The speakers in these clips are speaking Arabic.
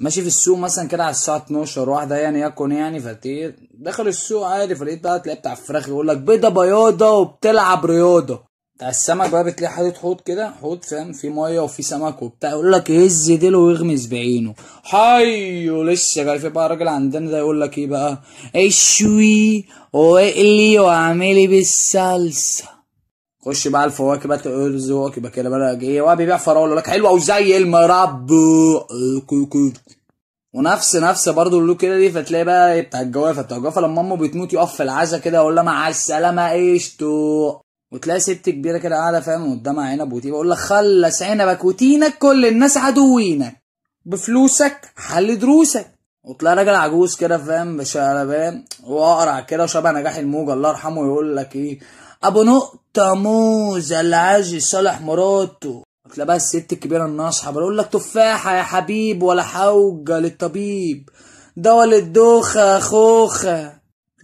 ماشي في السوق مثلا كده على الساعه 12 واحده يعني يكون يعني فايه دخل السوق عادي فلقيت بقى تلاقي بتاع الفراخ يقول لك بيضه بياضه وبتلعب رياضه بتاع السمك بقى بتلاقي حاطط حوض كده حوض فاهم في ميه وفي سمك وبتاع يقول لك يهز ديله ويغمز بعينه حي ولسه جاي في بقى راجل عندنا ده يقول لك ايه بقى اشوي واقلي واعملي بالصلصه خش بقى الفواكه بقى ارزقك بقى كده بقى ايه هو بيبيع فراوله لك حلوه وزي المرب ونفس نفس برضه اللي كده دي فتلاقي بقى إيه، بتاع الجوافه بتاع الجوافه لما امه بتموت يقف في العزا كده يقول لها مع السلامه قشطه وتلاقي ست كبيره كده قاعده فاهم قدامها عنب وتيب اقول لك خلص عنبك وتينك كل الناس عدوينك بفلوسك حل دروسك وتلاقي راجل عجوز كده فاهم بشقلبان واقرع كده وشبه نجاح الموجه الله يرحمه يقول لك ايه ابو نقطه موز عايز يصالح مراته بقى الست الكبيره الناصحه بقول لك تفاحه يا حبيب ولا حوجه للطبيب دواء للدوخه خوخه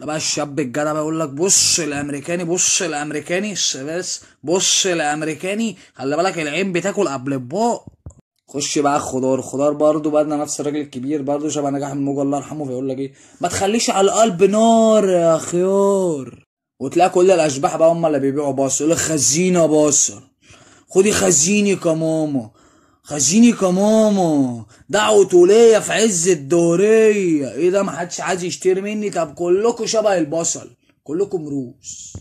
بقى الشاب الجدع بيقول لك بص الامريكاني بص الامريكاني بس بص الامريكاني خلي بالك العين بتاكل قبل البق خش بقى خضار خضار برضه بقى نفس الراجل الكبير برضه شبه نجاح الموجة الله يرحمه فيقول لك ايه ما تخليش على القلب نار يا خيار وتلاقي كل الاشباح بقى هم اللي بيبيعوا باص يقول لك خزينه باصر خدي خزيني كماما خزيني كماما دعوة ولية في عز الدهرية ايه ده محدش عايز يشتري مني طب كلكم شبه البصل كلكم روس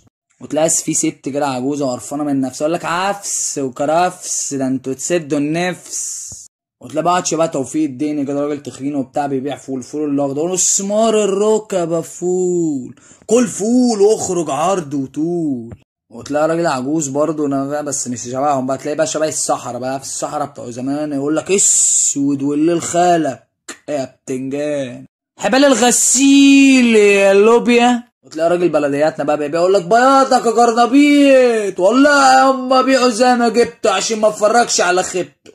وتلاقي في ست كده عجوزة وقرفانة من نفسها يقول لك عفس وكرفس ده انتوا تسدوا النفس وتلاقي بقى بقى توفيق الدين كده راجل تخين وبتاع بيبيع فول فول الاخضر سمار الركب فول كل فول واخرج عرض وطول وتلاقي راجل عجوز برضه انا بس مش شبههم بقى تلاقي بقى شبه الصحراء بقى في الصحراء بتوع زمان يقول لك اسود والليل خالك يا بتنجان حبال الغسيل يا لوبيا وتلاقي راجل بلدياتنا بقى بيبيع يقول لك بياضك يا جرنبيط والله يا اما بيعه زي ما جبته عشان ما اتفرجش على خبته